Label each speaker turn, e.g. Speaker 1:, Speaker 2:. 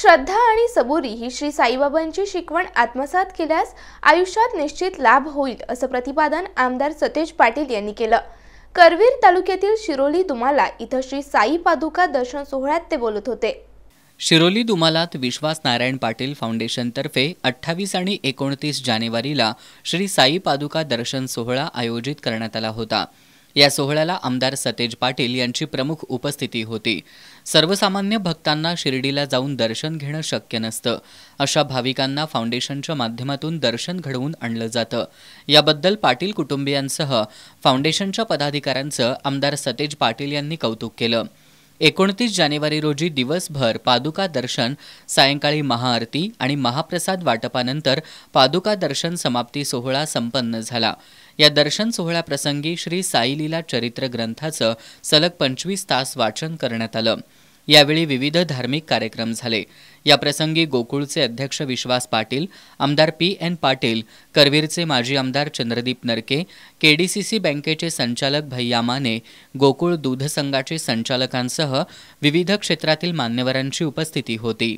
Speaker 1: श्रद्धा आणि सबुरी ही श्री साईबाबांची शिकवण आत्मसात केल्यास आयुष्यात निश्चित लाभ होईल असं प्रतिपादन आमदार सतेज पाटील यांनी केलं करवीर तालुक्यातील शिरोली दुमाला इथं श्री साई पादुका दर्शन सोहळ्यात ते बोलत होते
Speaker 2: शिरोली दुमालात विश्वास नारायण पाटील फाउंडेशनतर्फे अठ्ठावीस आणि एकोणतीस जानेवारीला श्री साई पादुका दर्शन सोहळा आयोजित करण्यात आला होता या सोहळ्याला आमदार सतेज पाटील यांची प्रमुख उपस्थिती होती सर्वसामान्य भक्तांना शिर्डीला जाऊन दर्शन घेणं शक्य नसतं अशा भाविकांना फाउंडेशनच्या माध्यमातून दर्शन घडवून आणलं जातं याबद्दल पाटील कुटुंबियांसह फाउंडेशनच्या पदाधिकाऱ्यांचं आमदार सतेज पाटील यांनी कौतुक केलं एकोणतीस जानेवारी रोजी दिवसभर पादुका दर्शन सायंकाळी महाआरती आणि महाप्रसाद वाटपानंतर पादुका दर्शन समाप्ती सोहळा संपन्न झाला या दर्शन सोहळ्याप्रसंगी श्री साईलीला चरित्र ग्रंथाचं सलग पंचवीस तास वाचन करण्यात आलं यावेळी विविध धार्मिक कार्यक्रम झाले याप्रसंगी गोकुळचे अध्यक्ष विश्वास पाटील आमदार पी एन पाटील करवीरचे माजी आमदार चंद्रदीप नरके केडीसीसी बँकेचे संचालक भैया माने गोकुळ दूध संघाचे संचालकांसह विविध क्षेत्रातील मान्यवरांची उपस्थिती होती